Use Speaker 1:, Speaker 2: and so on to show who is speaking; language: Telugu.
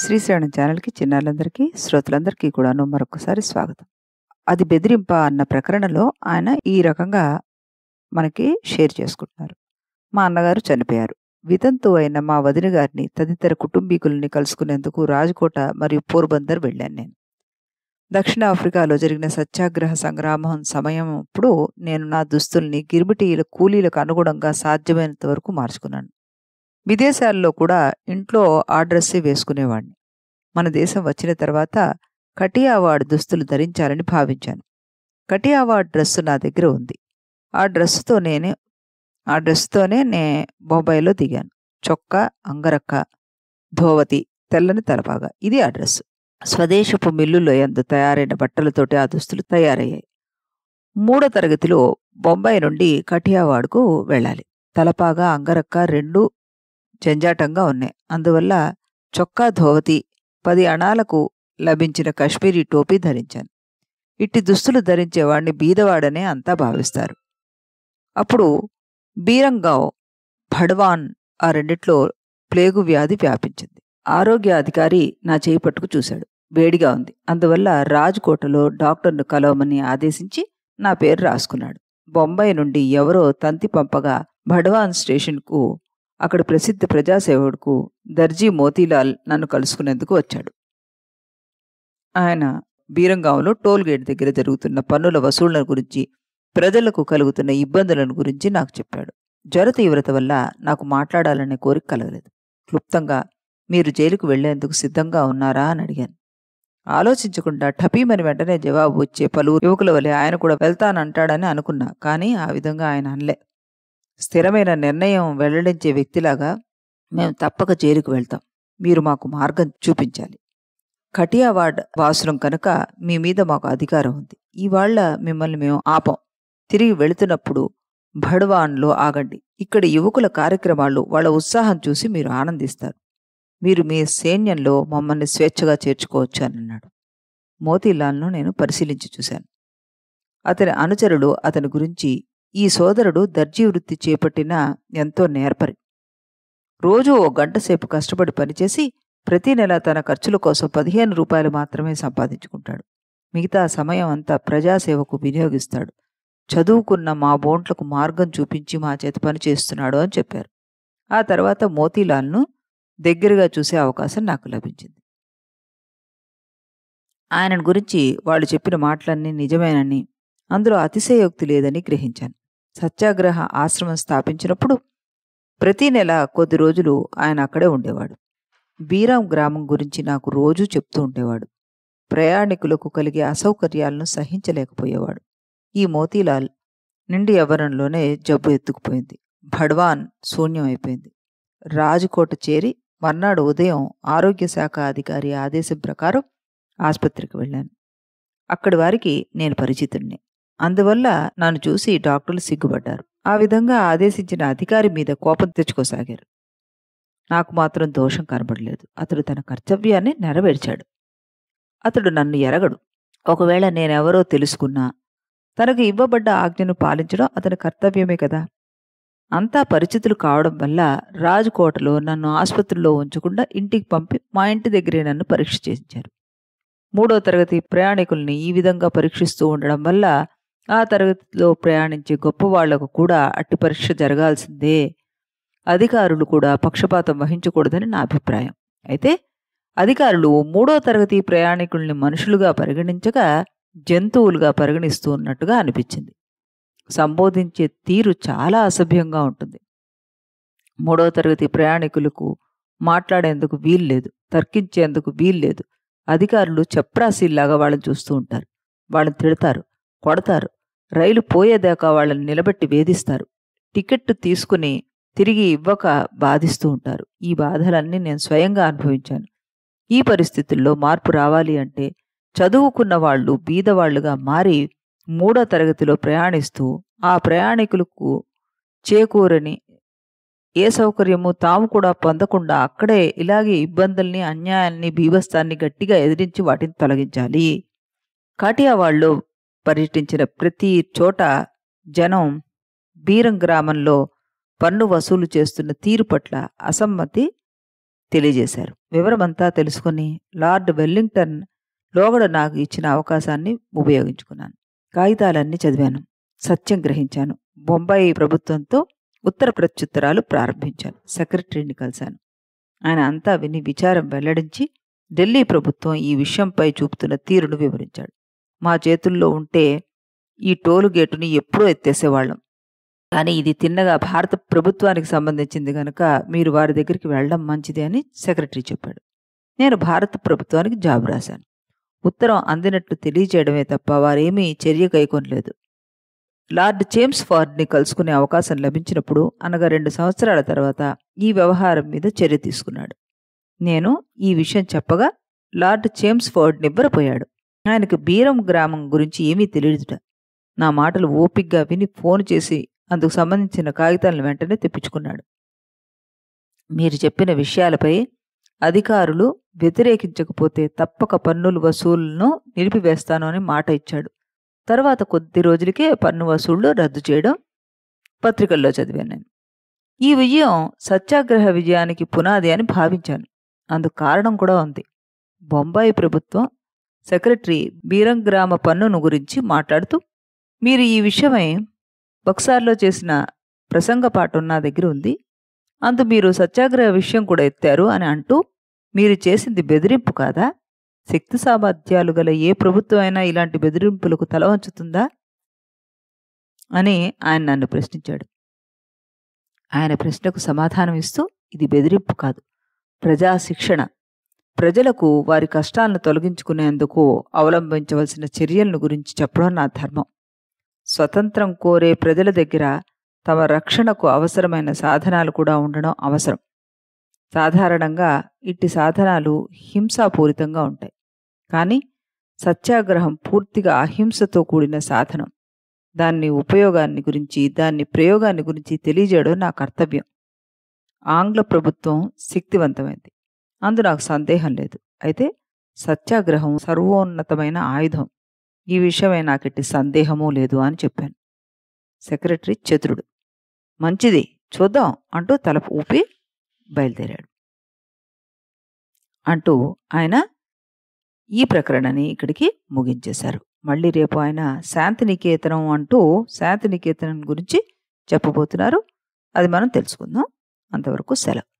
Speaker 1: శ్రీశ్రవణ ఛానల్కి చిన్నారులందరికీ శ్రోతలందరికీ కూడాను మరొకసారి స్వాగతం అది బెదిరింప అన్న ప్రకరణలో ఆయన ఈ రకంగా మనకి షేర్ చేసుకుంటున్నారు మా అన్నగారు చనిపోయారు వితంతు అయిన మా వదిన గారిని తదితర కుటుంబీకుల్ని కలుసుకునేందుకు రాజకోట మరియు పోర్బందర్ వెళ్ళాను నేను దక్షిణాఫ్రికాలో జరిగిన సత్యాగ్రహ సంగ్రామం సమయం అప్పుడు నేను నా దుస్తుల్ని గిరిబిటీల కూలీలకు అనుగుణంగా సాధ్యమైనంత వరకు మార్చుకున్నాను విదేశాల్లో కూడా ఇంట్లో ఆ డ్రెస్సే వేసుకునేవాడిని మన దేశం వచ్చిన తర్వాత కటియావాడ్ దుస్తులు ధరించాలని భావించాను కటియావాడ్ డ్రెస్సు నా దగ్గర ఉంది ఆ డ్రెస్సుతో నేనే ఆ డ్రెస్సుతోనే నే బొంబాయిలో దిగాను చొక్కా అంగరక్క ధోవతి తెల్లని తలపాగా ఇది ఆ డ్రెస్ స్వదేశపు మిల్లులో ఎంత తయారైన బట్టలతోటి ఆ దుస్తులు తయారయ్యాయి మూడో తరగతిలో బొంబాయి నుండి కటియావాడ్కు వెళ్ళాలి తలపాగా అంగరక్క రెండు జంజాటంగా ఉన్నాయి అందువల్ల చొక్కా ధోవతి పది అణాలకు లభించిన కశ్మీరీ టోపీ ధరించాను ఇట్టి దుస్తులు ధరించేవాడిని బీదవాడనే అంతా భావిస్తారు అప్పుడు బీరంగావ్ భడ్వాన్ ఆ రెండిట్లో ప్లేగు వ్యాధి వ్యాపించింది ఆరోగ్య అధికారి నా చేయి పట్టుకు చూశాడు వేడిగా ఉంది అందువల్ల రాజ్కోటలో డాక్టర్ను కలవమని ఆదేశించి నా పేరు రాసుకున్నాడు బొంబాయి నుండి ఎవరో తంతి పంపగా భడ్వాన్ స్టేషన్కు అక్కడ ప్రసిద్ధ ప్రజాసేవకుడుకు దర్జీ మోతీలాల్ నన్ను కలుసుకునేందుకు వచ్చాడు ఆయన బీరంగాంలో టోల్ గేట్ దగ్గర జరుగుతున్న పన్నుల వసూళ్ల గురించి ప్రజలకు కలుగుతున్న ఇబ్బందులను గురించి నాకు చెప్పాడు జ్వర తీవ్రత వల్ల నాకు మాట్లాడాలనే కోరిక కలగలేదు క్లుప్తంగా మీరు జైలుకు వెళ్లేందుకు సిద్ధంగా ఉన్నారా అని అడిగాను ఆలోచించకుండా ఠపీమని వెంటనే జవాబు వచ్చే పలువురు యువకుల వలె ఆయన కూడా వెళ్తానంటాడని అనుకున్నా కానీ ఆ విధంగా ఆయన అనలే స్థిరమైన నిర్ణయం వెల్లడించే వ్యక్తిలాగా మేము తప్పక చేరుకు వెళ్తాం మీరు మాకు మార్గం చూపించాలి కటియావాడ్ వాసురం కనుక మీ మీద మాకు అధికారం ఉంది ఇవాళ్ళ మిమ్మల్ని మేము ఆపం తిరిగి వెళుతున్నప్పుడు భడవాన్లో ఆగండి ఇక్కడ యువకుల కార్యక్రమాలు వాళ్ళ ఉత్సాహం చూసి మీరు ఆనందిస్తారు మీరు మీ సైన్యంలో మమ్మల్ని స్వేచ్ఛగా చేర్చుకోవచ్చు అని అన్నాడు మోతీలాల్ను నేను పరిశీలించి చూశాను అతని అనుచరులు అతని గురించి ఈ సోదరుడు దర్జీ వృత్తి చేపట్టిన ఎంతో నేర్పరి రోజూ ఓ గంట సేపు కష్టపడి పనిచేసి ప్రతి నెల తన ఖర్చుల కోసం పదిహేను రూపాయలు మాత్రమే సంపాదించుకుంటాడు మిగతా సమయం అంతా ప్రజాసేవకు వినియోగిస్తాడు చదువుకున్న మా బోంట్లకు మార్గం చూపించి మా చేతి పని చేస్తున్నాడు అని చెప్పారు ఆ తర్వాత మోతీలాల్ను దగ్గరగా చూసే అవకాశం నాకు లభించింది ఆయన గురించి వాళ్ళు చెప్పిన మాటలన్నీ నిజమేనని అందులో అతిశయోక్తి లేదని గ్రహించాను సత్యాగ్రహ ఆశ్రమం స్థాపించినప్పుడు ప్రతి నెల కొద్ది రోజులు ఆయన అక్కడే ఉండేవాడు బీరాం గ్రామం గురించి నాకు రోజూ చెప్తూ ఉండేవాడు ప్రయాణికులకు కలిగే అసౌకర్యాలను సహించలేకపోయేవాడు ఈ మోతీలాల్ నిండి ఎవరంలోనే జబ్బు ఎత్తుకుపోయింది భడ్వాన్ శూన్యం అయిపోయింది రాజకోట చేరి మర్నాడు ఉదయం ఆరోగ్య శాఖ అధికారి ఆదేశం ప్రకారం ఆసుపత్రికి వెళ్ళాను అక్కడి వారికి నేను పరిచితుణ్ణి అందువల్ల నన్ను చూసి డాక్టర్లు సిగ్గుపడ్డారు ఆ విధంగా ఆదేశించిన అధికారి మీద కోపం తెచ్చుకోసాగారు నాకు మాత్రం దోషం కనబడలేదు అతడు తన కర్తవ్యాన్ని నెరవేర్చాడు అతడు నన్ను ఎరగడు ఒకవేళ నేనెవరో తెలుసుకున్నా తనకు ఇవ్వబడ్డ ఆజ్ఞను పాలించడం అతని కర్తవ్యమే కదా అంతా పరిచితులు కావడం వల్ల రాజకోటలో నన్ను ఆసుపత్రిలో ఉంచకుండా ఇంటికి పంపి మా ఇంటి దగ్గరే నన్ను పరీక్ష చేయించారు మూడో తరగతి ప్రయాణికుల్ని ఈ విధంగా పరీక్షిస్తూ ఉండడం వల్ల ఆ తరగతిలో ప్రయాణించే గొప్ప వాళ్లకు కూడా అట్టి పరీక్ష జరగాల్సిందే అధికారులు కూడా పక్షపాతం వహించకూడదని నా అభిప్రాయం అయితే అధికారులు మూడో తరగతి ప్రయాణికుల్ని మనుషులుగా పరిగణించగా జంతువులుగా పరిగణిస్తూ ఉన్నట్టుగా అనిపించింది సంబోధించే తీరు చాలా అసభ్యంగా ఉంటుంది మూడో తరగతి ప్రయాణికులకు మాట్లాడేందుకు వీల్లేదు తర్కించేందుకు వీల్లేదు అధికారులు చప్రాసీల్లాగా వాళ్ళని చూస్తూ ఉంటారు వాళ్ళని తిడతారు కొడతారు రైలు పోయేదాకా వాళ్ళని నిలబెట్టి వేధిస్తారు టికెట్ తీసుకుని తిరిగి ఇవ్వక బాధిస్తూ ఉంటారు ఈ బాధలన్నీ నేను స్వయంగా అనుభవించాను ఈ పరిస్థితుల్లో మార్పు రావాలి అంటే చదువుకున్న వాళ్ళు బీదవాళ్లుగా మారి మూడో తరగతిలో ప్రయాణిస్తూ ఆ ప్రయాణికులకు చేకూరని ఏ సౌకర్యము తాము కూడా పొందకుండా అక్కడే ఇలాగే ఇబ్బందుల్ని అన్యాయాన్ని బీభత్సాన్ని గట్టిగా ఎదిరించి వాటిని తొలగించాలి కాటియా వాళ్ళు పర్యటించిన ప్రతి చోట జనం బీరం గ్రామంలో పన్ను వసూలు చేస్తున్న తీరు పట్ల అసమ్మతి తెలియజేశారు వివరమంతా తెలుసుకుని లార్డ్ వెల్లింగ్టన్ లోగడ నాకు ఇచ్చిన అవకాశాన్ని ఉపయోగించుకున్నాను కాగితాలన్నీ చదివాను సత్యం గ్రహించాను బొంబాయి ప్రభుత్వంతో ఉత్తర ప్రత్యుత్తరాలు ప్రారంభించాను సెక్రటరీని కలిశాను ఆయన అంతా విని విచారం వెల్లడించి ఢిల్లీ ప్రభుత్వం ఈ విషయంపై చూపుతున్న తీరును వివరించాడు మా చేతుల్లో ఉంటే ఈ టోలు గేటుని ఎప్పుడూ ఎత్తేసేవాళ్ళం కానీ ఇది తిన్నగా భారత ప్రభుత్వానికి సంబంధించింది కనుక మీరు వారి దగ్గరికి వెళ్ళడం మంచిది అని సెక్రటరీ చెప్పాడు నేను భారత ప్రభుత్వానికి జాబ్ రాశాను ఉత్తరం అందినట్లు తెలియజేయడమే తప్ప వారేమీ చర్య కైకొనలేదు లార్డ్ జేమ్స్ ఫార్డ్ని కలుసుకునే అవకాశం లభించినప్పుడు అనగా రెండు సంవత్సరాల తర్వాత ఈ వ్యవహారం మీద చర్య తీసుకున్నాడు నేను ఈ విషయం చెప్పగా లార్డ్ జేమ్స్ ఫార్డ్ నివ్వరపోయాడు ఆయనకు బీరం గ్రామం గురించి ఏమీ తెలియదుట నా మాటలు ఓపిగ్గా విని ఫోన్ చేసి అందుకు సంబంధించిన కాగితాలను వెంటనే తెప్పించుకున్నాడు మీరు చెప్పిన విషయాలపై అధికారులు వ్యతిరేకించకపోతే తప్పక పన్నులు వసూళ్లను నిలిపివేస్తాను అని మాట ఇచ్చాడు తర్వాత కొద్ది రోజులకే పన్ను వసూళ్లు రద్దు చేయడం పత్రికల్లో చదివాను ఈ విజయం సత్యాగ్రహ విజయానికి పునాది అని భావించాను అందుకు కారణం కూడా ఉంది బొంబాయి ప్రభుత్వం సెక్రటరీ బీరంగ్రామ పన్నును గురించి మాట్లాడుతూ మీరు ఈ విషయమై బక్సార్లో చేసిన ప్రసంగ పాట నా దగ్గర ఉంది అందు మీరు సత్యాగ్రహ విషయం కూడా ఎత్తారు అని అంటూ మీరు చేసింది బెదిరింపు కాదా శక్తి సామర్థ్యాలు గల ఏ ప్రభుత్వం అయినా ఇలాంటి బెదిరింపులకు తల వంచుతుందా అని ఆయన నన్ను ప్రశ్నించాడు ఆయన ప్రశ్నకు సమాధానం ఇస్తూ ఇది బెదిరింపు కాదు ప్రజా శిక్షణ ప్రజలకు వారి కష్టాలను తొలగించుకునేందుకు అవలంబించవలసిన చర్యలను గురించి చెప్పడం నా ధర్మం స్వతంత్రం కోరే ప్రజల దగ్గర తమ రక్షణకు అవసరమైన సాధనాలు కూడా ఉండడం అవసరం సాధారణంగా ఇట్టి సాధనాలు హింసాపూరితంగా ఉంటాయి కానీ సత్యాగ్రహం పూర్తిగా అహింసతో కూడిన సాధనం దాన్ని ఉపయోగాన్ని గురించి దాన్ని ప్రయోగాన్ని గురించి తెలియజేయడం నా కర్తవ్యం ఆంగ్ల ప్రభుత్వం శక్తివంతమైంది అందు నాకు సందేహం లేదు అయితే సత్యాగ్రహం సర్వోన్నతమైన ఆయుధం ఈ విషయమై నాకెట్టి సందేహమూ లేదు అని చెప్పాను సెక్రటరీ చతురుడు మంచిది చూద్దాం అంటూ తల ఊపి బయలుదేరాడు అంటూ ఆయన ఈ ప్రకరణని ఇక్కడికి ముగించేశారు మళ్ళీ రేపు ఆయన శాంతినికేతనం అంటూ శాంతినికేతనం గురించి చెప్పబోతున్నారు అది మనం తెలుసుకుందాం అంతవరకు సెలవు